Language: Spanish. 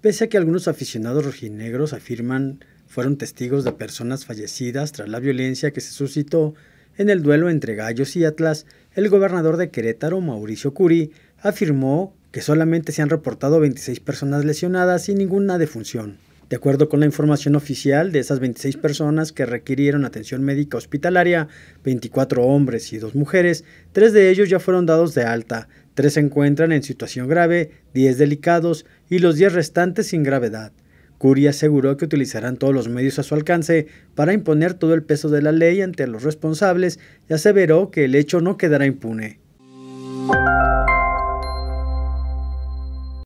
pese a que algunos aficionados rojinegros afirman fueron testigos de personas fallecidas tras la violencia que se suscitó en el duelo entre Gallos y Atlas, el gobernador de Querétaro, Mauricio Curi, afirmó que solamente se han reportado 26 personas lesionadas y ninguna defunción. De acuerdo con la información oficial, de esas 26 personas que requirieron atención médica hospitalaria, 24 hombres y 2 mujeres, 3 de ellos ya fueron dados de alta, 3 se encuentran en situación grave, 10 delicados y los 10 restantes sin gravedad. Curia aseguró que utilizarán todos los medios a su alcance para imponer todo el peso de la ley ante los responsables y aseveró que el hecho no quedará impune.